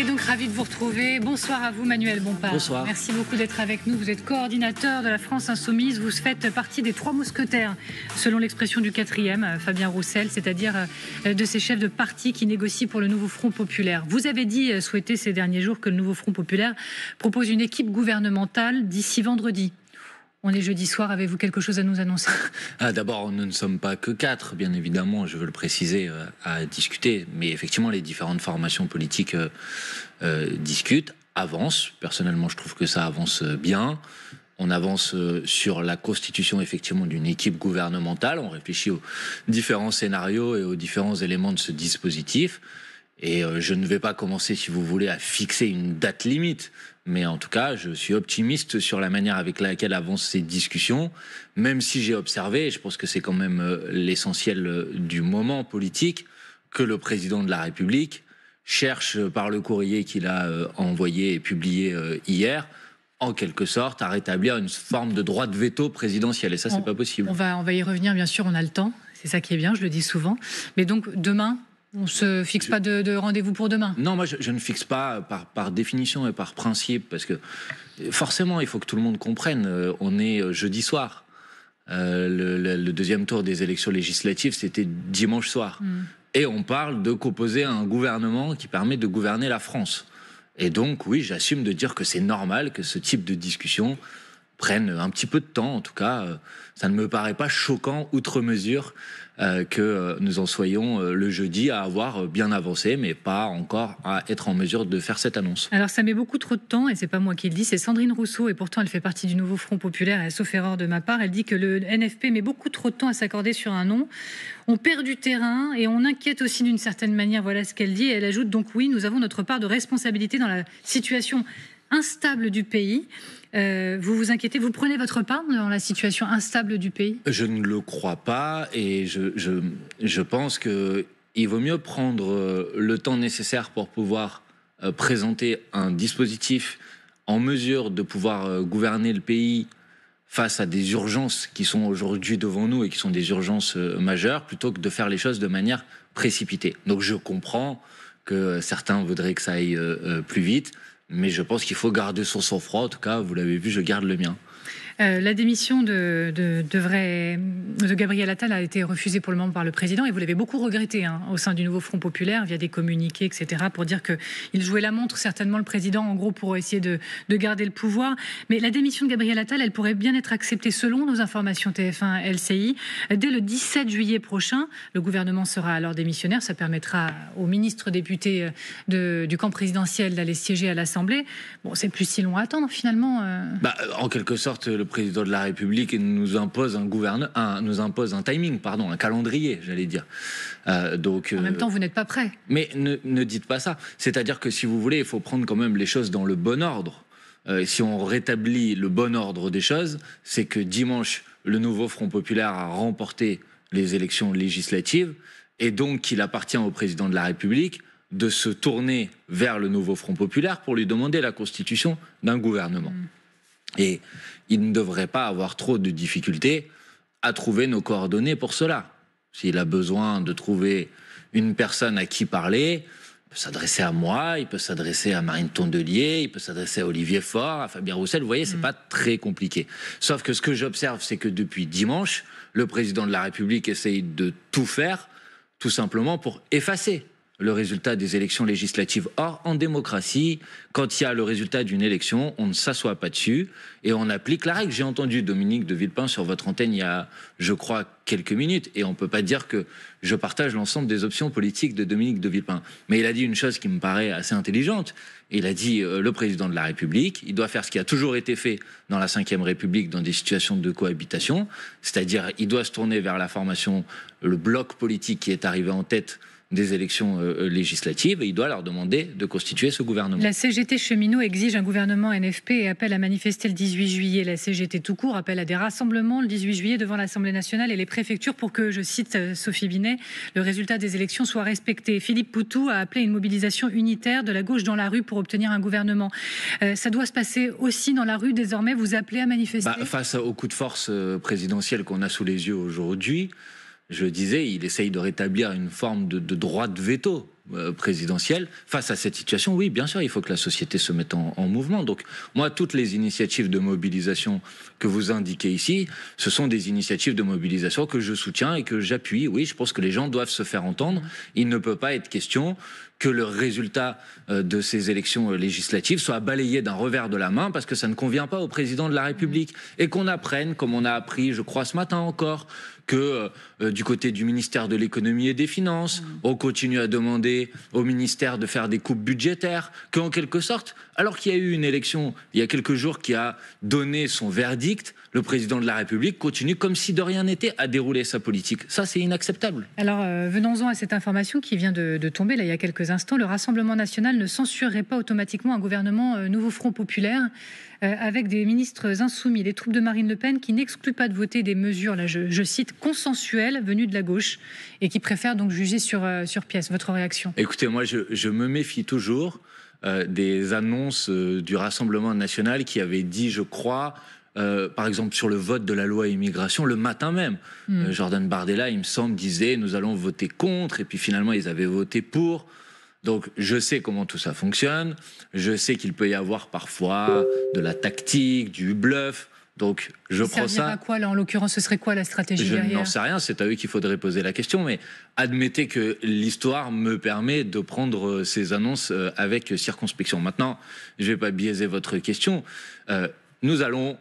Et donc ravi de vous retrouver. Bonsoir à vous Manuel Bompard. Bonsoir. Merci beaucoup d'être avec nous. Vous êtes coordinateur de la France Insoumise. Vous faites partie des trois mousquetaires, selon l'expression du quatrième, euh, Fabien Roussel, c'est-à-dire euh, de ces chefs de parti qui négocient pour le nouveau Front Populaire. Vous avez dit euh, souhaiter ces derniers jours que le nouveau Front Populaire propose une équipe gouvernementale d'ici vendredi. On est jeudi soir, avez-vous quelque chose à nous annoncer ah, D'abord, nous ne sommes pas que quatre, bien évidemment, je veux le préciser, euh, à discuter. Mais effectivement, les différentes formations politiques euh, euh, discutent, avancent. Personnellement, je trouve que ça avance bien. On avance sur la constitution effectivement d'une équipe gouvernementale. On réfléchit aux différents scénarios et aux différents éléments de ce dispositif. Et je ne vais pas commencer, si vous voulez, à fixer une date limite. Mais en tout cas, je suis optimiste sur la manière avec laquelle avancent ces discussions, même si j'ai observé, et je pense que c'est quand même euh, l'essentiel euh, du moment politique, que le président de la République cherche euh, par le courrier qu'il a envoyé et publié hier en quelque sorte, à rétablir une forme de droit de veto présidentiel. Et ça, c'est pas possible. On va, on va y revenir, bien sûr, on a le temps. C'est ça qui est bien, je le dis souvent. Mais donc, demain, on ne se fixe pas de, rendez-vous pour demain Non, moi je, ne fixe pas par, définition et par principe, parce que forcément, il faut que tout le monde comprenne, euh, on est euh, jeudi soir. Euh, le, deuxième tour des élections législatives, c'était dimanche soir. Hmm. Et on parle de composer un gouvernement qui permet de gouverner la France. Et donc, oui, j'assume de dire que c'est normal que ce type de discussion prenne un petit peu de temps. En tout cas, ça ne me paraît pas choquant outre mesure euh, que euh, nous en soyons euh, le jeudi à avoir bien avancé, mais pas encore à être en mesure de faire cette annonce. Alors ça met beaucoup trop de temps, et c'est pas moi qui le dis, c'est Sandrine Rousseau, et pourtant elle fait partie du nouveau Front populaire, et sauf erreur de ma part, elle dit que le NFP met beaucoup trop de temps à s'accorder sur un nom. On perd du terrain et on inquiète aussi d'une certaine manière, voilà ce qu'elle dit. elle ajoute donc oui, nous avons notre part de responsabilité dans la situation instable du pays. Euh, vous vous inquiétez Vous prenez votre part dans la situation instable du pays Je ne le crois pas et je, je pense qu'il vaut mieux prendre euh, le temps nécessaire pour pouvoir euh, présenter un dispositif en mesure de pouvoir gouverner le pays face à des urgences qui sont aujourd'hui devant nous et qui sont des urgences majeures, plutôt que de faire les choses de manière précipitée. Donc je comprends que certains voudraient que ça aille plus vite. Mais je pense qu'il faut garder son sang-froid. En tout cas, vous l'avez vu, je garde le mien. Euh, la démission de, de, Gabriel Attal a été refusée pour le moment par le président et vous l'avez beaucoup regretté hein, au sein du nouveau Front populaire via des communiqués, etc., pour dire qu'il jouait la montre, certainement le président, en gros, pour essayer de, garder le pouvoir. Mais la démission de Gabriel Attal, elle pourrait bien être acceptée selon nos informations TF1 LCI. Dès le 17 juillet prochain, le gouvernement sera alors démissionnaire. Ça permettra aux ministres députés euh, du camp présidentiel d'aller siéger à l'Assemblée. Bon, c'est plus si long à attendre finalement. Euh. Bah, en quelque sorte, le président de la République nous impose un, nous impose un timing, pardon, un calendrier, j'allais dire. Euh, donc, en même euh, temps, vous n'êtes pas prêt. Mais ne, dites pas ça. C'est-à-dire que si vous voulez, il faut prendre quand même les choses dans le bon ordre. Euh, si on rétablit le bon ordre des choses, c'est que dimanche, le nouveau Front populaire a remporté les élections législatives et donc qu'il appartient au président de la République de se tourner vers le nouveau Front populaire pour lui demander la constitution d'un gouvernement. Mm. Et il ne devrait pas avoir trop de difficultés à trouver nos coordonnées pour cela. S'il a besoin de trouver une personne à qui parler, il peut s'adresser à moi, il peut s'adresser à Marine Tondelier, il peut s'adresser à Olivier Faure, à Fabien Roussel. Vous voyez, ce n'est mm. pas très compliqué. Sauf que ce que j'observe, c'est que depuis dimanche, le président de la République essaye de tout faire, tout simplement pour effacer le résultat des élections législatives. Or, en démocratie, quand il y a le résultat d'une élection, on ne s'assoit pas dessus et on applique la règle. J'ai entendu Dominique de Villepin sur votre antenne il y a, je crois, quelques minutes, et on ne peut pas dire que je partage l'ensemble des options politiques de Dominique de Villepin. Mais il a dit une chose qui me paraît assez intelligente. Il a dit euh, le président de la République, il doit faire ce qui a toujours été fait dans la Ve République dans des situations de cohabitation, c'est-à-dire il doit se tourner vers la formation, le bloc politique qui est arrivé en tête des élections euh, euh, législatives et il doit leur demander de constituer ce gouvernement. La CGT cheminot exige un gouvernement NFP et appelle à manifester le 18 juillet. La CGT tout court appelle à des rassemblements le 18 juillet devant l'Assemblée nationale et les préfectures pour que, je cite euh, Sophie Binet, le résultat des élections soit respecté. Philippe Poutou a appelé une mobilisation unitaire de la gauche dans la rue pour obtenir un gouvernement. ça doit se passer aussi dans la rue désormais. Vous appelez à manifester bah, Face au coup de force présidentiel qu'on a sous les yeux aujourd'hui, je disais, il essaye de rétablir une forme de, de droit de veto euh, présidentielle, face à cette situation, oui, bien sûr, il faut que la société se mette en, mouvement. Donc, moi, toutes les initiatives de mobilisation que vous indiquez ici, ce sont des initiatives de mobilisation que je soutiens et que j'appuie. Oui, je pense que les gens doivent se faire entendre. Il ne peut pas être question que le résultat euh, de ces élections euh, législatives soit balayé d'un revers de la main parce que ça ne convient pas au président de la République et qu'on apprenne, comme on a appris, je crois, ce matin encore, que du côté du ministère de l'économie et des finances, on continue à demander au ministère de faire des coupes budgétaires, qu'en quelque sorte, alors qu'il y a eu une élection il y a quelques jours qui a donné son verdict, le président de la République continue comme si de rien n'était à dérouler sa politique. Ça, c'est inacceptable. Alors, euh, venons-en à cette information qui vient de, tomber là, il y a quelques instants. Le Rassemblement national ne censurerait pas automatiquement un gouvernement euh, Nouveau Front populaire. Euh, avec des ministres insoumis, les troupes de Marine Le Pen qui n'excluent pas de voter des mesures, là je, cite, consensuelles venues de la gauche et qui préfèrent donc juger sur, euh, sur pièce. Votre réaction Écoutez, moi je, me méfie toujours euh, des annonces du Rassemblement national qui avait dit, je crois, par exemple sur le vote de la loi immigration le matin même. Hmm. Jordan Bardella, il me semble, disait nous allons voter contre, et puis finalement ils avaient voté pour. Donc je sais comment tout ça fonctionne, je sais qu'il peut y avoir parfois de la tactique, du bluff. Donc je ça prends ça. À quoi là En l'occurrence, ce serait quoi la stratégie derrière Je n'en sais rien. C'est à eux qu'il faudrait poser la question. Mais admettez que l'histoire me permet de prendre euh, ces annonces euh, avec circonspection. Maintenant, je ne vais pas biaiser votre question. Euh, nous allons,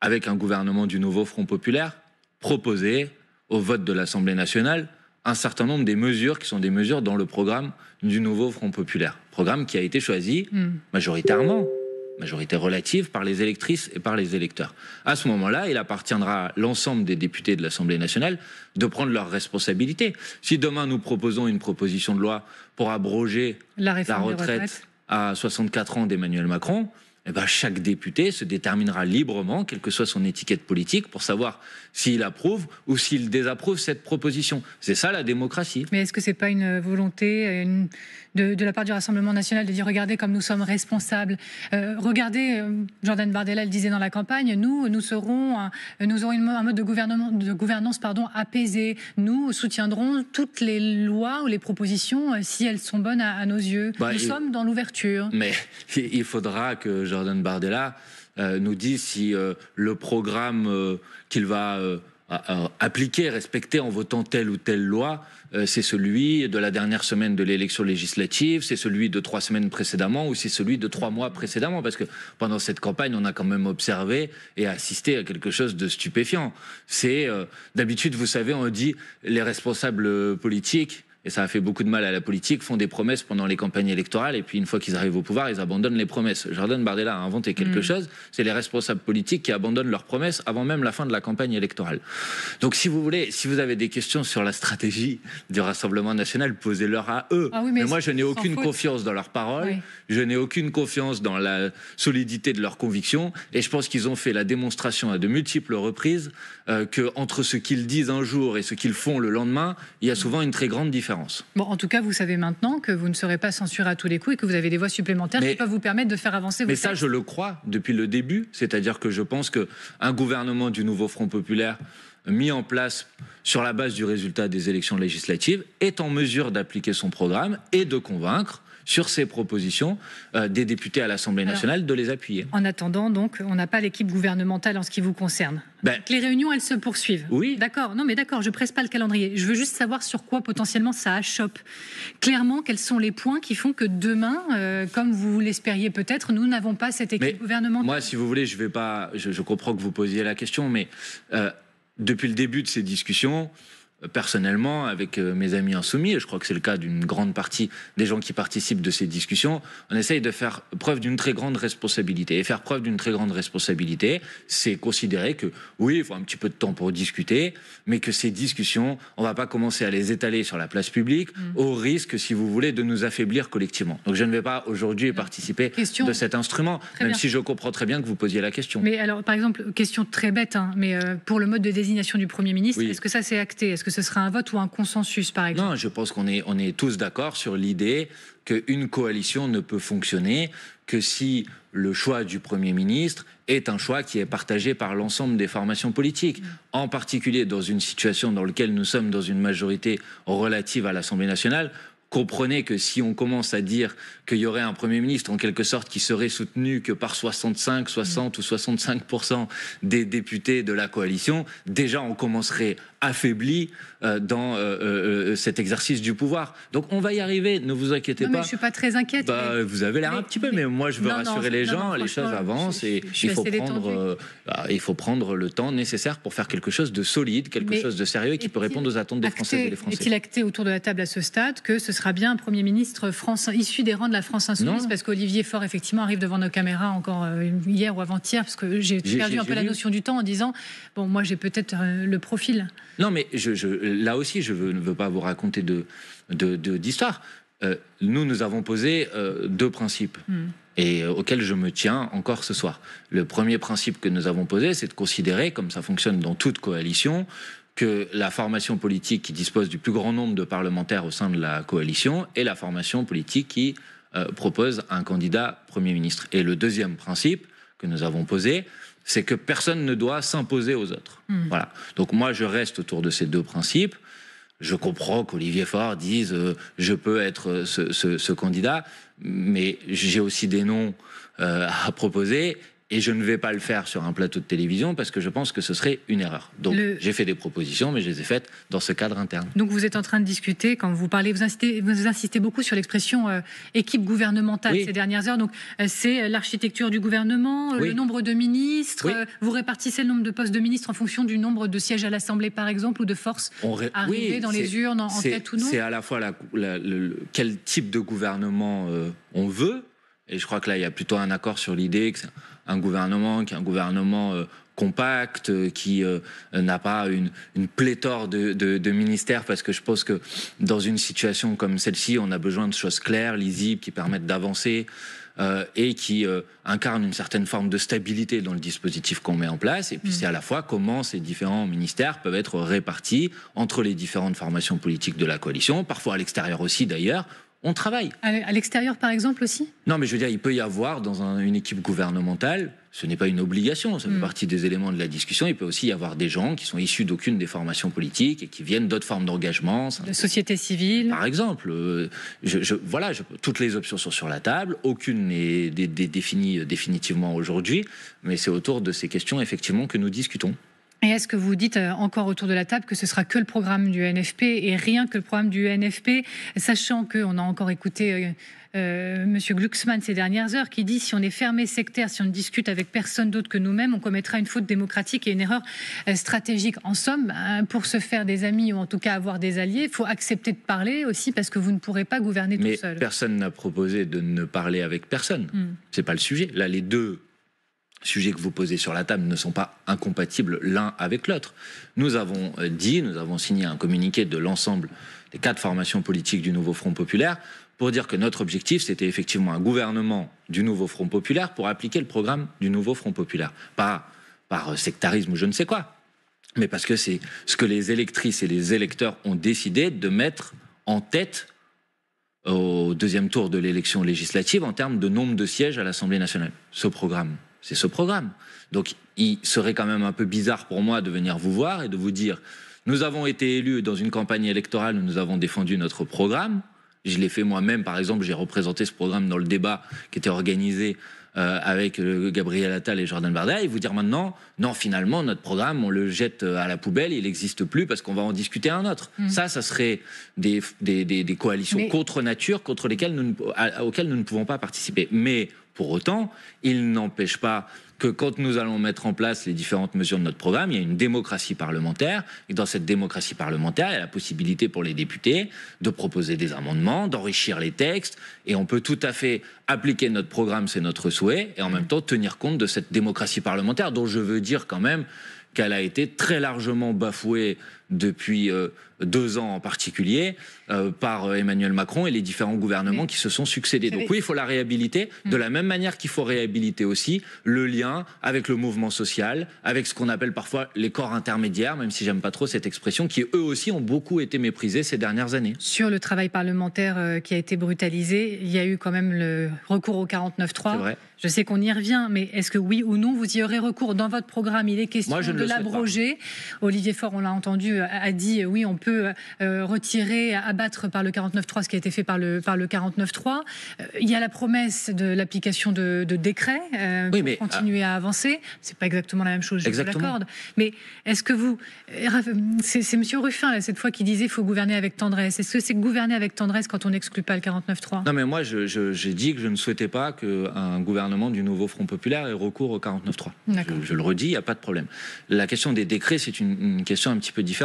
avec un gouvernement du nouveau Front populaire, proposer au vote de l'Assemblée nationale un certain nombre des mesures qui sont des mesures dans le programme du nouveau Front populaire. Programme qui a été choisi hmm. majoritairement, majorité relative, par les électrices et par les électeurs. À ce moment-là, il appartiendra à l'ensemble des députés de l'Assemblée nationale de prendre leurs responsabilités. Si demain nous proposons une proposition de loi pour abroger la, la retraite à 64 ans d'Emmanuel Macron, eh ben, chaque député se déterminera librement, quelle que soit son étiquette politique, pour savoir s'il approuve ou s'il désapprouve cette proposition. C'est ça la démocratie. Mais est-ce que n'est pas une volonté, de, la part du Rassemblement national de dire regardez comme nous sommes responsables. Euh, regardez, euh, Jordan Bardella le disait dans la campagne, nous, nous serons, nous aurons un mode de, gouvernance pardon, apaisé. Nous soutiendrons toutes les lois ou les propositions euh, si elles sont bonnes à, nos yeux. Bah, nous sommes dans l'ouverture. Mais il faudra que Jordan Bardella nous dise si le programme qu'il va appliquer, respecter en votant telle ou telle loi, euh, c'est celui de la dernière semaine de l'élection législative, c'est celui de trois semaines précédemment ou c'est celui de trois mois précédemment. Parce que pendant cette campagne, on a quand même observé et assisté à quelque chose de stupéfiant. C'est euh, d'habitude, vous savez, on dit les responsables politiques et ça a fait beaucoup de mal à la politique, font des promesses pendant les campagnes électorales, et puis une fois qu'ils arrivent au pouvoir, ils abandonnent les promesses. Jordan Bardella a inventé quelque mm. chose, c'est les responsables politiques qui abandonnent leurs promesses avant même la fin de la campagne électorale. Donc si vous voulez, si vous avez des questions sur la stratégie du Rassemblement national, posez-leur à eux. Ah mais, moi, je n'ai aucune confiance dans leurs paroles, je n'ai aucune confiance dans la solidité de leurs convictions, et je pense qu'ils ont fait la démonstration à de multiples reprises qu'entre euh, que entre ce qu'ils disent un jour et ce qu'ils font le lendemain, il y a souvent une très grande différence. Bon, en tout cas, vous savez maintenant que vous ne serez pas censuré à tous les coups et que vous avez des voix supplémentaires mais, qui peuvent vous permettre de faire avancer vos Mais ça, je le crois depuis le début. C'est-à-dire que je pense qu'un gouvernement du nouveau Front populaire mis en place sur la base du résultat des élections législatives est en mesure d'appliquer son programme et de convaincre sur ces propositions euh, des députés à l'Assemblée nationale de les appuyer. En attendant, donc, on n'a pas l'équipe gouvernementale en ce qui vous concerne. Ben, les réunions, elles se poursuivent. Oui. D'accord. Non, mais d'accord, je presse pas le calendrier. Je veux juste savoir sur quoi potentiellement ça achoppe. Clairement, quels sont les points qui font que demain, euh, comme vous l'espériez peut-être, nous n'avons pas cette équipe gouvernementale Moi, si vous voulez, je vais pas. Je, comprends que vous posiez la question, mais euh, depuis le début de ces discussions, personnellement avec euh, mes amis insoumis, et je crois que c'est le cas d'une grande partie des gens qui participent de ces discussions, on essaye de faire preuve d'une très grande responsabilité. Et faire preuve d'une très grande responsabilité, c'est considérer que oui, il faut un petit peu de temps pour discuter, mais que ces discussions, on ne va pas commencer à les étaler sur la place publique, mm. au risque, si vous voulez, de nous affaiblir collectivement. Donc je ne vais pas aujourd'hui participer de cet instrument, même si je comprends très bien que vous posiez la question. Mais alors, par exemple, question très bête, hein, mais euh, pour le mode de désignation du Premier ministre, est-ce que ça s'est acté est -ce ce sera un vote ou un consensus, par exemple Non, je pense qu'on est, on est tous d'accord sur l'idée qu'une coalition ne peut fonctionner que si le choix du Premier ministre est un choix qui est partagé par l'ensemble des formations politiques, mm. en particulier dans une situation dans laquelle nous sommes dans une majorité relative à l'Assemblée nationale, comprenez que si on commence à dire qu'il y aurait un Premier ministre en quelque sorte qui serait soutenu que par 65, 60 ou 65 des députés de la coalition, déjà on commencerait affaibli euh, dans euh, euh, cet exercice du pouvoir. Donc on va y arriver, ne vous inquiétez pas. Mais je suis pas très inquiète. Bah, vous avez l'air un petit peu, mais, moi je veux rassurer les gens, les choses avancent et il faut, prendre, bah, il faut prendre le temps nécessaire pour faire quelque chose de solide, quelque chose de sérieux et qui peut répondre aux attentes des Français et des Français. Est-il acté autour de la table à ce stade que ce serait Très bien Premier ministre France, issu des rangs de la France Insoumise, parce qu'Olivier Faure, effectivement, arrive devant nos caméras encore euh, hier ou avant-hier, parce que j'ai perdu un peu la notion du temps en disant, bon, moi j'ai peut-être euh, le profil. Non, mais je, là aussi, je veux, ne veux pas vous raconter d'histoire. De, euh, nous, nous avons posé deux principes. Hmm. et auxquels je me tiens encore ce soir. Le premier principe que nous avons posé, c'est de considérer, comme ça fonctionne dans toute coalition, que la formation politique qui dispose du plus grand nombre de parlementaires au sein de la coalition est la formation politique qui euh, propose un candidat Premier ministre. Et le deuxième principe que nous avons posé, c'est que personne ne doit s'imposer aux autres. Hmm. Voilà. Donc moi, je reste autour de ces deux principes. Je comprends qu'Olivier Faure dise euh, je peux être euh, ce, candidat, mais j'ai aussi des noms à proposer et je ne vais pas le faire sur un plateau de télévision parce que je pense que ce serait une erreur. Donc j'ai fait des propositions, mais je les ai faites dans ce cadre interne. Donc vous êtes en train de discuter, quand vous parlez, vous insistez, vous insistez beaucoup sur l'expression euh, équipe gouvernementale ces dernières heures. Donc euh, c'est l'architecture du gouvernement, euh, le nombre de ministres, vous répartissez le nombre de postes de ministres en fonction du nombre de sièges à l'Assemblée par exemple ou de forces arrivées dans les urnes en, tête ou non. C'est à la fois la, quel type de gouvernement on veut. Et je crois que là, il y a plutôt un accord sur l'idée que un gouvernement qui est un gouvernement euh, compact, euh, qui euh, n'a pas une, pléthore de, ministères, parce que je pense que dans une situation comme celle-ci, on a besoin de choses claires, lisibles, qui permettent d'avancer et qui incarnent une certaine forme de stabilité dans le dispositif qu'on met en place. Et puis mm. c'est à la fois comment ces différents ministères peuvent être répartis entre les différentes formations politiques de la coalition, parfois à l'extérieur aussi d'ailleurs, on travaille. À l'extérieur, par exemple, aussi Non, mais je veux dire, il peut y avoir dans une équipe gouvernementale, ce n'est pas une obligation, ça fait mm. partie des éléments de la discussion, il peut aussi y avoir des gens qui sont issus d'aucune des formations politiques et qui viennent d'autres formes d'engagement. De société civile Par exemple. Euh, je, voilà, toutes les options sont sur la table, aucune n'est définie euh, définitivement aujourd'hui, mais c'est autour de ces questions, effectivement, que nous discutons. Et est-ce que vous dites euh, encore autour de la table que ce sera que le programme du NFP et rien que le programme du NFP, sachant qu'on a encore écouté M. Euh, euh, Monsieur Glucksmann ces dernières heures, qui dit si on est fermé sectaire, si on ne discute avec personne d'autre que nous-mêmes, on commettra une faute démocratique et une erreur stratégique. En somme, pour se faire des amis ou en tout cas avoir des alliés, il faut accepter de parler aussi parce que vous ne pourrez pas gouverner Mais tout seul. Personne n'a proposé de ne parler avec personne. Hmm. Ce n'est pas le sujet. Là, les deux sujets que vous posez sur la table ne sont pas incompatibles l'un avec l'autre. Nous avons euh, dit, nous avons signé un communiqué de l'ensemble des quatre formations politiques du nouveau Front populaire pour dire que notre objectif, c'était effectivement un gouvernement du nouveau Front populaire pour appliquer le programme du nouveau Front populaire. Pas par euh, sectarisme ou je ne sais quoi, mais parce que c'est ce que les électrices et les électeurs ont décidé de mettre en tête au deuxième tour de l'élection législative en termes de nombre de sièges à l'Assemblée nationale, ce programme. C'est ce programme. Donc, il serait quand même un peu bizarre pour moi de venir vous voir et de vous dire nous avons été élus dans une campagne électorale où nous avons défendu notre programme. Je l'ai fait moi-même, par exemple, j'ai représenté ce programme dans le débat qui était organisé euh, avec euh, Gabriel Attal et Jordan Bardella, et vous dire maintenant, non, finalement, notre programme, on le jette euh, à la poubelle, il n'existe plus parce qu'on va en discuter un autre. Hmm. Ça, ça serait des, coalitions contre nature contre lesquelles nous auxquelles nous ne pouvons pas participer. Mais pour autant, il n'empêche pas que quand nous allons mettre en place les différentes mesures de notre programme, il y a une démocratie parlementaire. Et dans cette démocratie parlementaire, il y a la possibilité pour les députés de proposer des amendements, d'enrichir les textes. Et on peut tout à fait appliquer notre programme, c'est notre souhait, et en même temps tenir compte de cette démocratie parlementaire, dont je veux dire quand même qu'elle a été très largement bafouée depuis euh, deux ans en particulier euh, par euh, Emmanuel Macron et les différents gouvernements qui se sont succédés. Donc oui, il faut la réhabiliter mm. de la même manière qu'il faut réhabiliter aussi le lien avec le mouvement social, avec ce qu'on appelle parfois les corps intermédiaires, même si j'aime pas trop cette expression, qui eux aussi ont beaucoup été méprisés ces dernières années. Sur le travail parlementaire qui a été brutalisé, il y a eu quand même le recours au 49-3. Je sais qu'on y revient, mais est-ce que oui ou non vous y aurez recours dans votre programme Il est question de l'abroger. Olivier Faure, on l'a entendu a dit euh, oui, on peut euh, retirer, abattre par le 49.3 ce qui a été fait par le, par le 49.3. Euh, il y a la promesse de l'application de, décrets pour mais, continuer ah. à avancer. C'est pas exactement la même chose, je Mais est-ce que vous. C'est Monsieur Ruffin, cette fois, qui disait qu'il faut gouverner avec tendresse. Est-ce que c'est gouverner avec tendresse quand on n'exclut pas le 49-3 Non, mais moi, j'ai dit que je ne souhaitais pas qu'un gouvernement du nouveau Front Populaire ait recours au 49-3. je le redis, il n'y a pas de problème. La question des décrets, c'est une, une question un petit peu différente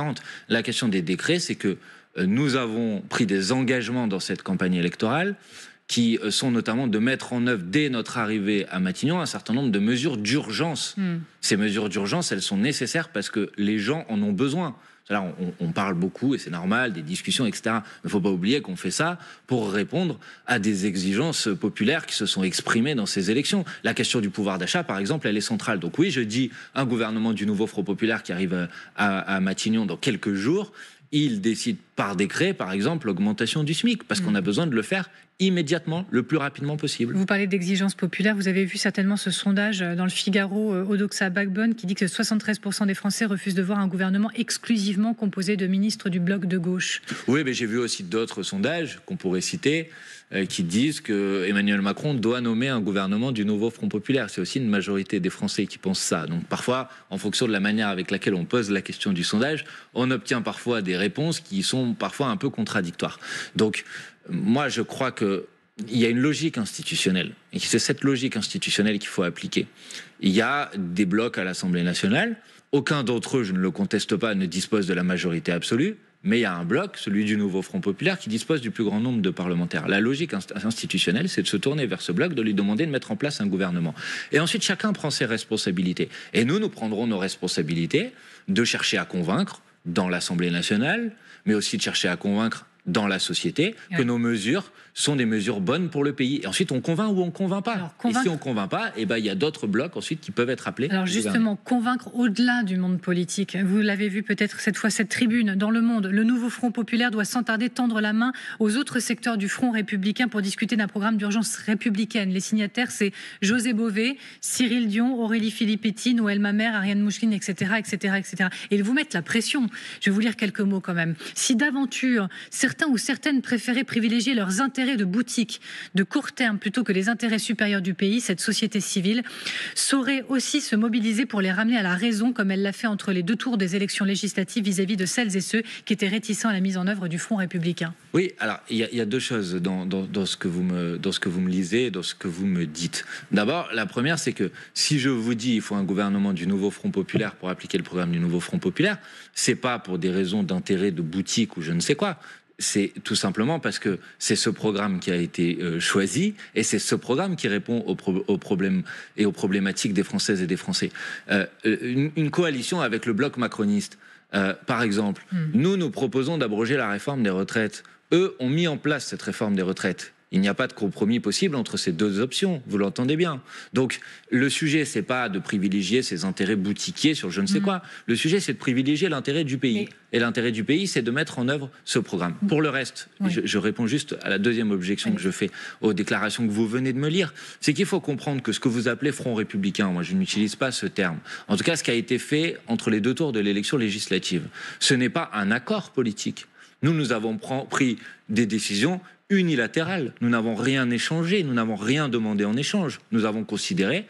la question des décrets, c'est que euh, nous avons pris des engagements dans cette campagne électorale qui euh, sont notamment de mettre en œuvre dès notre arrivée à Matignon un certain nombre de mesures d'urgence. Hmm. Ces mesures d'urgence, elles sont nécessaires parce que les gens en ont besoin on, parle beaucoup, et c'est normal, des discussions, etc. il ne faut pas oublier qu'on fait ça pour répondre à des exigences populaires qui se sont exprimées dans ces élections. La question du pouvoir d'achat, par exemple, elle est centrale. Donc oui, je dis un gouvernement du nouveau Front populaire qui arrive à Matignon dans quelques jours, il décide par décret, par exemple, l'augmentation du SMIC, parce qu'on a mm. besoin de le faire immédiatement, le plus rapidement possible. Vous parlez d'exigence populaire, vous avez vu certainement ce sondage euh, dans le Figaro, euh, Odoxa Backbone, qui dit que 73% des Français refusent de voir un gouvernement exclusivement composé de ministres du bloc de gauche. Oui, mais j'ai vu aussi d'autres sondages qu'on pourrait citer. Euh, qui disent que Emmanuel Macron doit nommer un gouvernement du nouveau Front populaire. C'est aussi une majorité des Français qui pensent ça. Donc parfois, en fonction de la manière avec laquelle on pose la question du sondage, on obtient parfois des réponses qui sont parfois un peu contradictoires. Donc moi, je crois que il y a une logique institutionnelle. Et c'est cette logique institutionnelle qu'il faut appliquer. Il y a des blocs à l'Assemblée nationale. Aucun d'entre eux, je ne le conteste pas, ne dispose de la majorité absolue mais il y a un bloc, celui du Nouveau Front Populaire, qui dispose du plus grand nombre de parlementaires. La logique institutionnelle, c'est de se tourner vers ce bloc, de lui demander de mettre en place un gouvernement. Et ensuite, chacun prend ses responsabilités. Et nous, nous prendrons nos responsabilités de chercher à convaincre dans l'Assemblée nationale, mais aussi de chercher à convaincre dans la société que nos mesures sont des mesures bonnes pour le pays. Et ensuite, on convainc ou on convainc pas. Et si on convainc pas, eh ben, il y a d'autres blocs ensuite qui peuvent être appelés. Alors justement, convaincre au-delà du monde politique. Vous l'avez vu peut-être cette fois, cette tribune dans le monde. Le nouveau Front populaire doit sans tarder tendre la main aux autres secteurs du Front républicain pour discuter d'un programme d'urgence républicaine. Les signataires, c'est José Bové, Cyril Dion, Aurélie Filippetti, Noël Mamère, Ariane Mouchkine, etc., etc., etc. Et ils vous mettent la pression. Je vais vous lire quelques mots quand même. Si d'aventure, certains certains ou certaines préféraient privilégier leurs intérêts de boutique de court terme plutôt que les intérêts supérieurs du pays, cette société civile saurait aussi se mobiliser pour les ramener à la raison, comme elle l'a fait entre les deux tours des élections législatives vis-à-vis de celles et ceux qui étaient réticents à la mise en œuvre du Front républicain. Oui, alors il y, a deux choses dans, dans, ce que vous me, dans ce que vous me lisez, dans ce que vous me dites. D'abord, la première, c'est que si je vous dis il faut un gouvernement du nouveau Front populaire pour appliquer le programme du nouveau Front populaire, c'est pas pour des raisons d'intérêt de boutique ou je ne sais quoi, c'est tout simplement parce que c'est ce programme qui a été euh, choisi et c'est ce programme qui répond aux, problèmes et aux problématiques des Françaises et des Français. Euh, euh, une, coalition avec le bloc macroniste, par exemple, hmm. nous nous proposons d'abroger la réforme des retraites. Eux ont mis en place cette réforme des retraites. Il n'y a pas de compromis possible entre ces deux options, vous l'entendez bien. Donc le sujet, c'est pas de privilégier ses intérêts boutiquiers sur je ne sais mm. quoi. Le sujet, c'est de privilégier l'intérêt du pays. Et l'intérêt du pays, c'est de mettre en œuvre ce programme. Mm. Pour le reste, je, réponds juste à la deuxième objection que je fais aux déclarations que vous venez de me lire, c'est qu'il faut comprendre que ce que vous appelez front républicain, moi je n'utilise pas ce terme. En tout cas, ce qui a été fait entre les deux tours de l'élection législative, ce n'est pas un accord politique. Nous, nous avons pris des décisions unilatéral. Nous n'avons rien échangé, nous n'avons rien demandé en échange. Nous avons considéré,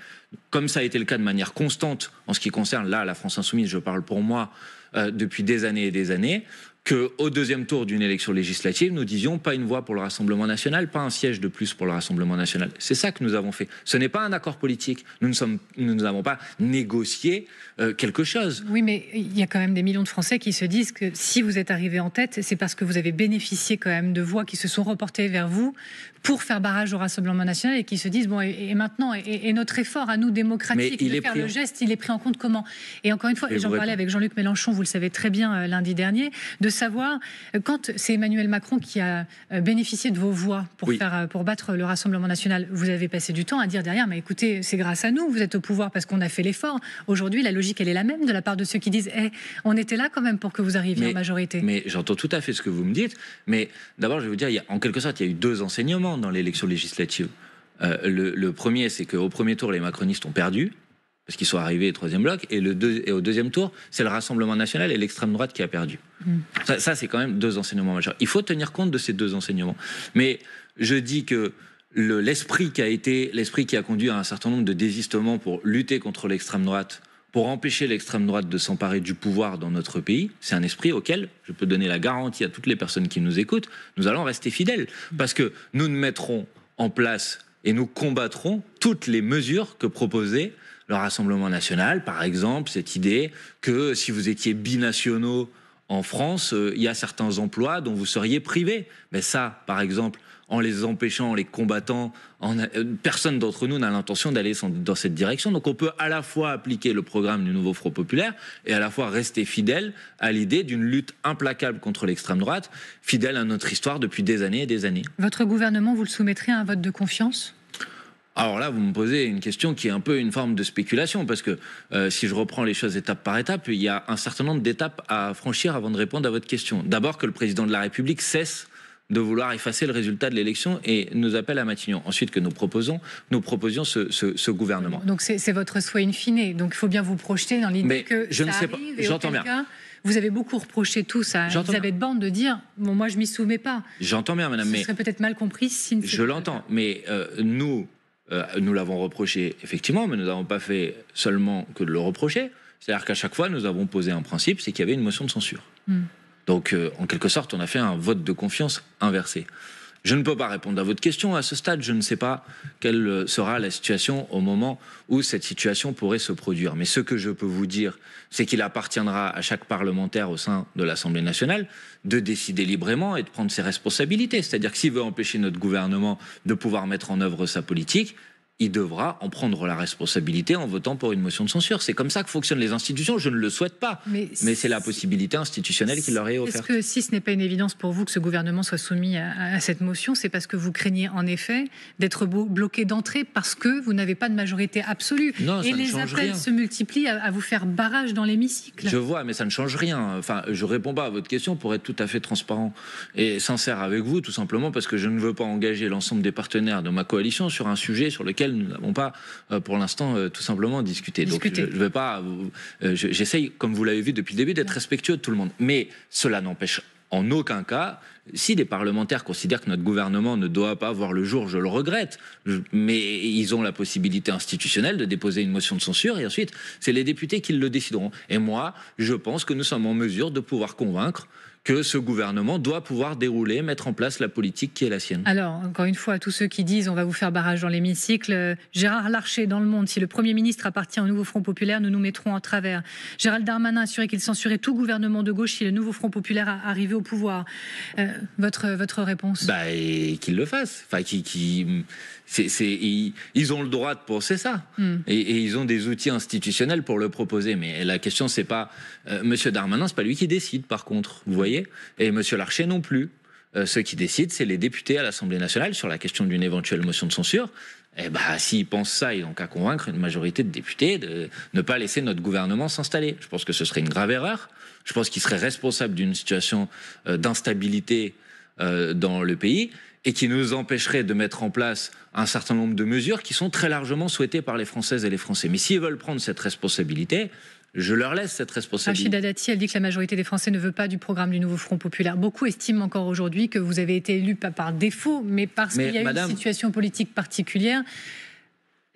comme ça a été le cas de manière constante en ce qui concerne, là, la France insoumise, je parle pour moi, euh, depuis des années et des années, qu'au deuxième tour d'une élection législative, nous disions pas une voix pour le Rassemblement national, pas un siège de plus pour le Rassemblement national. C'est ça que nous avons fait. Ce n'est pas un accord politique. Nous ne sommes, nous n'avons pas négocié euh, quelque chose. Oui, mais il y a quand même des millions de Français qui se disent que si vous êtes arrivé en tête, c'est parce que vous avez bénéficié quand même de voix qui se sont reportées vers vous pour faire barrage au Rassemblement national et qui se disent bon et, maintenant et, notre effort à nous démocratiques il de faire le geste il est pris en compte comment et encore une fois j'en parlais avec Jean-Luc Mélenchon vous le savez très bien euh, lundi dernier de savoir euh, quand c'est Emmanuel Macron qui a euh, bénéficié de vos voix pour faire pour battre le Rassemblement national vous avez passé du temps à dire derrière mais écoutez c'est grâce à nous vous êtes au pouvoir parce qu'on a fait l'effort aujourd'hui la logique elle est la même de la part de ceux qui disent eh, on était là quand même pour que vous arriviez à en majorité mais j'entends tout à fait ce que vous me dites mais d'abord je vais vous dire en quelque sorte il y a eu deux enseignements dans l'élection législative. Euh, le, premier, c'est qu'au premier tour, les macronistes ont perdu, parce qu'ils sont arrivés au troisième bloc, et, le et au deuxième tour, c'est le Rassemblement national et l'extrême droite qui a perdu. Mm. Ça, c'est quand même deux enseignements majeurs. Il faut tenir compte de ces deux enseignements. Mais je dis que l'esprit qui a été, l'esprit qui a conduit à un certain nombre de désistements pour lutter contre l'extrême droite, pour empêcher l'extrême droite de s'emparer du pouvoir dans notre pays, c'est un esprit auquel, je peux donner la garantie à toutes les personnes qui nous écoutent, nous allons rester fidèles. Parce que nous ne mettrons en place et nous combattrons toutes les mesures que proposait le Rassemblement national, par exemple, cette idée que si vous étiez binationaux en France, euh, il y a certains emplois dont vous seriez privés. Mais ça, par exemple, en les empêchant, en les combattant. Euh, personne d'entre nous n'a l'intention d'aller dans cette direction. Donc on peut à la fois appliquer le programme du nouveau Front populaire et à la fois rester fidèle à l'idée d'une lutte implacable contre l'extrême droite, fidèle à notre histoire depuis des années et des années. Votre gouvernement, vous le soumettrez à un vote de confiance alors là, vous me posez une question qui est un peu une forme de spéculation, parce que euh, si je reprends les choses étape par étape, il y a un certain nombre d'étapes à franchir avant de répondre à votre question. D'abord, que le président de la République cesse de vouloir effacer le résultat de l'élection et nous appelle à Matignon. Ensuite, que nous proposons, nous proposions ce, gouvernement. Donc c'est votre souhait in fine. Donc il faut bien vous projeter dans l'idée que je ne sais pas. J'entends bien. vous avez beaucoup reproché tout ça à de bande de dire bon, moi je m'y soumets pas. J'entends bien, madame. Ce mais serait peut-être mal compris si. Je l'entends, mais euh, nous, euh, nous l'avons reproché effectivement, mais nous n'avons pas fait seulement que de le reprocher. C'est-à-dire qu'à chaque fois, nous avons posé un principe, c'est qu'il y avait une motion de censure. Hmm. Donc, euh, en quelque sorte, on a fait un vote de confiance inversé. Je ne peux pas répondre à votre question à ce stade. Je ne sais pas quelle sera la situation au moment où cette situation pourrait se produire. Mais ce que je peux vous dire, c'est qu'il appartiendra à chaque parlementaire au sein de l'Assemblée nationale de décider librement et de prendre ses responsabilités. C'est-à-dire que s'il veut empêcher notre gouvernement de pouvoir mettre en œuvre sa politique, il devra en prendre la responsabilité en votant pour une motion de censure. C'est comme ça que fonctionnent les institutions. Je ne le souhaite pas, mais, c'est la possibilité institutionnelle qui leur est offerte. Est-ce que si ce n'est pas une évidence pour vous que ce gouvernement soit soumis à, cette motion, c'est parce que vous craignez en effet d'être bloqué d'entrée parce que vous n'avez pas de majorité absolue Et les appels se multiplient à, à, vous faire barrage dans l'hémicycle. Je vois, mais ça ne change rien. Enfin, je réponds pas à votre question pour être tout à fait transparent et sincère avec vous, tout simplement parce que je ne veux pas engager l'ensemble des partenaires de ma coalition sur un sujet sur lequel nous n'avons pas, euh, pour l'instant, euh, tout simplement discuté. Discuter. Donc, je pas. Euh, j'essaye, comme vous l'avez vu depuis le début, d'être respectueux de tout le monde. Mais cela n'empêche en aucun cas, si des parlementaires considèrent que notre gouvernement ne doit pas voir le jour, je le regrette, mais ils ont la possibilité institutionnelle de déposer une motion de censure et ensuite, c'est les députés qui le décideront. Et moi, je pense que nous sommes en mesure de pouvoir convaincre que ce gouvernement doit pouvoir dérouler, mettre en place la politique qui est la sienne. Alors, encore une fois, à tous ceux qui disent on va vous faire barrage dans l'hémicycle, euh, Gérard Larcher dans Le Monde, si le Premier ministre appartient au nouveau Front Populaire, nous nous mettrons en travers. Gérald Darmanin assuré qu'il censurait tout gouvernement de gauche si le nouveau Front Populaire arrivait au pouvoir. Euh, votre, votre réponse bah, Qu'il le fasse. Enfin, qui ils, ont le droit de penser ça. Hmm. Et, ils ont des outils institutionnels pour le proposer. Mais la question, c'est pas. M. Euh, Monsieur Darmanin, c'est pas lui qui décide, par contre. Vous voyez Et Monsieur Larcher non plus. Euh, ceux qui décident, c'est les députés à l'Assemblée nationale sur la question d'une éventuelle motion de censure. Eh bah, s'ils pensent ça, ils n'ont qu'à convaincre une majorité de députés de ne pas laisser notre gouvernement s'installer. Je pense que ce serait une grave erreur. Je pense qu'ils seraient responsables d'une situation euh, d'instabilité euh, dans le pays et qui nous empêcherait de mettre en place un certain nombre de mesures qui sont très largement souhaitées par les Françaises et les Français. Mais s'ils veulent prendre cette responsabilité, je leur laisse cette responsabilité. Rachida Dati, elle dit que la majorité des Français ne veut pas du programme du nouveau Front populaire. Beaucoup estiment encore aujourd'hui que vous avez été élu pas par défaut, mais parce qu'il y a eu une situation politique particulière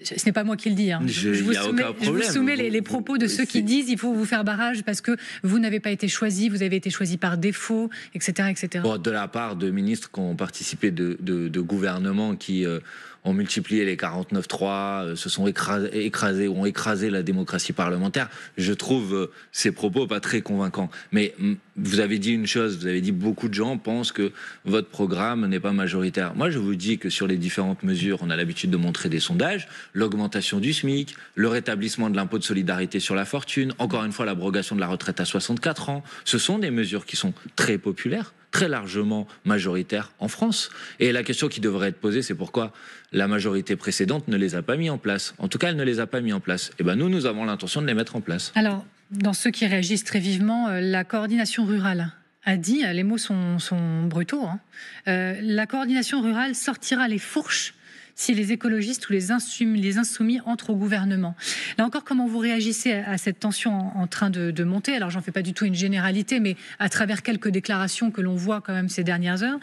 ce n'est pas moi qui le dis. Hein. Je, vous soumets, je, soumets, les, propos de ceux qui disent qu'il faut vous faire barrage parce que vous n'avez pas été choisi, vous avez été choisi par défaut, etc., etc. de la part de ministres qui ont participé de, gouvernements qui euh, ont multiplié les 49-3, euh, se sont écrasés, ou ont écrasé la démocratie parlementaire, je trouve euh, ces propos pas très convaincants. Mais mm, vous avez dit une chose, vous avez dit beaucoup de gens pensent que votre programme n'est pas majoritaire. Moi, je vous dis que sur les différentes mesures, on a l'habitude de montrer des sondages, l'augmentation du SMIC, le rétablissement de l'impôt de solidarité sur la fortune, encore une fois l'abrogation de la retraite à 64 ans, ce sont des mesures qui sont très populaires très largement majoritaires en France. Et la question qui devrait être posée, c'est pourquoi la majorité précédente ne les a pas mis en place. En tout cas, elle ne les a pas mis en place. Et eh bien, nous, nous avons l'intention de les mettre en place. Alors, dans ceux qui réagissent très vivement, euh, la coordination rurale a dit, euh, les mots sont, brutaux, hein. euh, la coordination rurale sortira les fourches si les écologistes ou les, insoumis, entrent au gouvernement. Là encore, comment vous réagissez à, cette tension en, train de, de, monter Alors, j'en fais pas du tout une généralité, mais à travers quelques déclarations que l'on voit quand même ces dernières heures,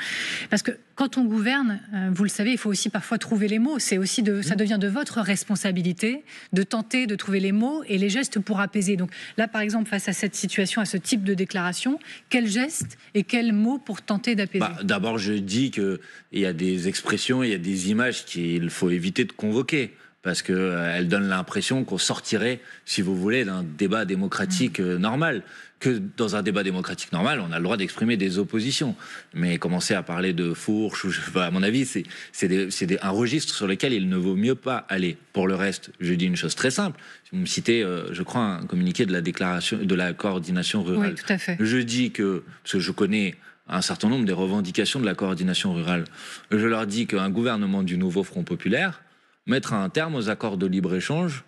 parce que quand on gouverne, euh, vous le savez, il faut aussi parfois trouver les mots. C'est aussi de, ça mm. devient de votre responsabilité de tenter de trouver les mots et les gestes pour apaiser. Donc là, par exemple, face à cette situation, à ce type de déclaration, quels gestes et quels mots pour tenter d'apaiser bah, D'abord, je dis qu'il y a des expressions, il y a des images qu'il faut éviter de convoquer parce qu'elles euh, donnent l'impression qu'on sortirait, si vous voulez, d'un débat démocratique mm. euh, normal que dans un débat démocratique normal, on a le droit d'exprimer des oppositions. Mais commencer à parler de fourche, à mon avis, c'est un registre sur lequel il ne vaut mieux pas aller. Pour le reste, je dis une chose très simple. Vous me citez, euh, je crois, un communiqué de la déclaration de la coordination rurale. Oui, tout à fait. Je dis que, parce que je connais un certain nombre des revendications de la coordination rurale, je leur dis qu'un gouvernement du nouveau Front populaire mettra un terme aux accords de libre-échange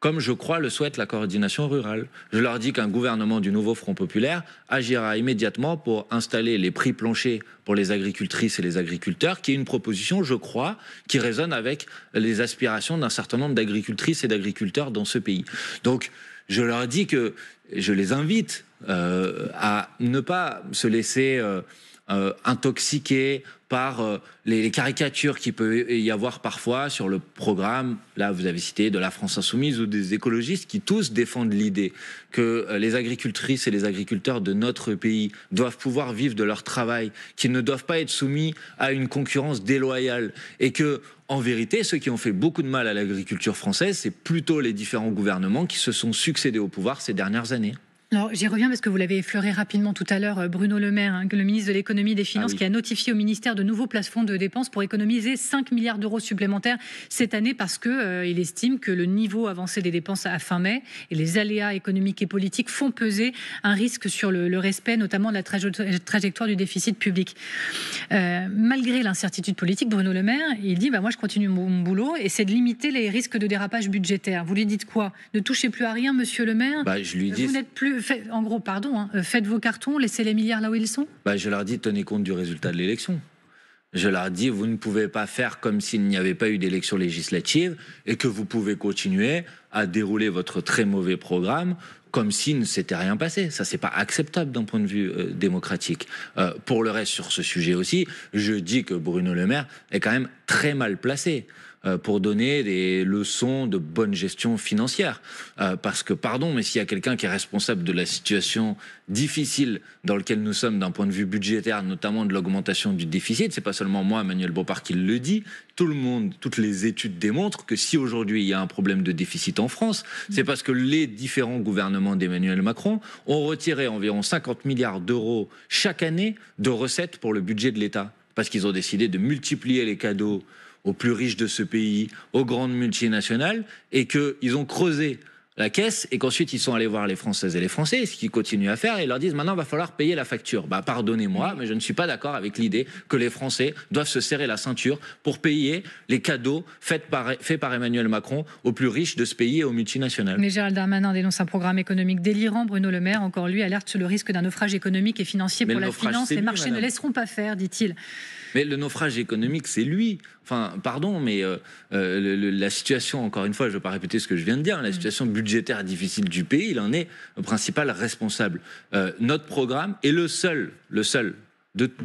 comme je crois le souhaite la coordination rurale. Je leur dis qu'un gouvernement du nouveau Front populaire agira immédiatement pour installer les prix planchers pour les agricultrices et les agriculteurs, qui est une proposition, je crois, qui résonne avec les aspirations d'un certain nombre d'agricultrices et d'agriculteurs dans ce pays. Donc, je leur dis que je les invite euh, à ne pas se laisser... Euh, euh, intoxiqué intoxiqués par euh, les, caricatures qu'il peut y avoir parfois sur le programme, là vous avez cité de la France insoumise ou des écologistes qui tous défendent l'idée que euh, les agricultrices et les agriculteurs de notre pays doivent pouvoir vivre de leur travail, qu'ils ne doivent pas être soumis à une concurrence déloyale et que en vérité, ceux qui ont fait beaucoup de mal à l'agriculture française, c'est plutôt les différents gouvernements qui se sont succédés au pouvoir ces dernières années. Alors, j'y reviens parce que vous l'avez effleuré rapidement tout à l'heure, euh, Bruno Le Maire, hein, le ministre de l'économie et des finances, ah qui a notifié au ministère de nouveaux plafonds de dépenses pour économiser 5 milliards d'euros supplémentaires cette année parce qu'il euh, il estime que le niveau avancé des dépenses à fin mai et les aléas économiques et politiques font peser un risque sur le, respect notamment de la trajectoire du déficit public. Euh, malgré l'incertitude politique, Bruno Le Maire, il dit bah, Moi, je continue mon boulot et c'est de limiter les risques de dérapage budgétaire. Vous lui dites quoi Ne touchez plus à rien, monsieur Le Maire bah, Je lui dis. Vous n'êtes plus en gros, pardon, hein, euh, faites vos cartons, laissez les milliards là où ils sont bah, Je leur dis, tenez compte du résultat de l'élection. Je leur dis, vous ne pouvez pas faire comme s'il n'y avait pas eu d'élection législative et que vous pouvez continuer à dérouler votre très mauvais programme comme s'il ne s'était rien passé. Ça, c'est pas acceptable d'un point de vue euh, démocratique. Euh, pour le reste, sur ce sujet aussi, je dis que Bruno Le Maire est quand même très mal placé. Euh, pour donner des leçons de bonne gestion financière. Euh, parce que, pardon, mais s'il y a quelqu'un qui est responsable de la situation difficile dans laquelle nous sommes d'un point de vue budgétaire, notamment de l'augmentation du déficit, c'est pas seulement moi, Emmanuel Bopard, qui le dit, tout le monde, toutes les études démontrent que si aujourd'hui il y a un problème de déficit en France, c'est parce que les différents gouvernements d'Emmanuel Macron ont retiré environ 50 milliards d'euros chaque année de recettes pour le budget de l'État. Parce qu'ils ont décidé de multiplier les cadeaux aux plus riches de ce pays, aux grandes multinationales, et qu'ils ont creusé la caisse et qu'ensuite ils sont allés voir les Françaises et les Français, ce qu'ils continuent à faire, et ils leur disent maintenant il va falloir payer la facture. Bah pardonnez-moi, mais je ne suis pas d'accord avec l'idée que les Français doivent se serrer la ceinture pour payer les cadeaux faits par, par Emmanuel Macron aux plus riches de ce pays et aux multinationales. Mais Gérald Darmanin dénonce un programme économique délirant. Bruno Le Maire, encore lui, alerte sur le risque d'un naufrage économique et financier pour la finance. Les marchés ne laisseront pas faire, dit-il. Mais le naufrage économique, c'est lui. Enfin, pardon, mais euh, euh, la situation, encore une fois, je ne vais pas répéter ce que je viens de dire, hein, la mm. situation budgétaire difficile du pays, il en est le principal responsable. Euh, notre programme est le seul, le seul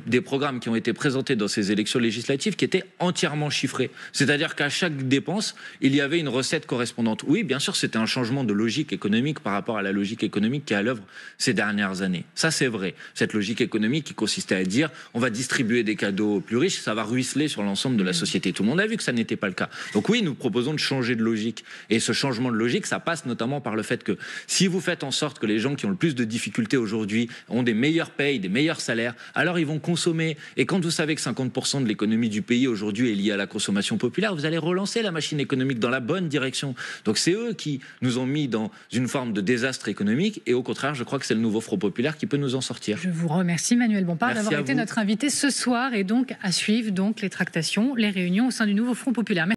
des programmes qui ont été présentés dans ces élections législatives qui étaient entièrement chiffrés. C'est-à-dire qu'à chaque dépense, il y avait une recette correspondante. Oui, bien sûr, c'était un changement de logique économique par rapport à la logique économique qui est à l'œuvre ces dernières années. Ça, c'est vrai. Cette logique économique qui consistait à dire on va distribuer des cadeaux aux plus riches, ça va ruisseler sur l'ensemble de la société. Tout le monde a vu que ça n'était pas le cas. Donc oui, nous proposons de changer de logique. Et ce changement de logique, ça passe notamment par le fait que si vous faites en sorte que les gens qui ont le plus de difficultés aujourd'hui ont des meilleures payes, des meilleurs salaires, alors ils vont consommer. Et quand vous savez que 50% de l'économie du pays aujourd'hui est liée à la consommation populaire, vous allez relancer la machine économique dans la bonne direction. Donc c'est eux qui nous ont mis dans une forme de désastre économique. Et au contraire, je crois que c'est le nouveau Front populaire qui peut nous en sortir. Je vous remercie, Manuel Bompard, d'avoir été notre invité ce soir et donc à suivre donc les tractations, les réunions au sein du nouveau Front populaire. Merci.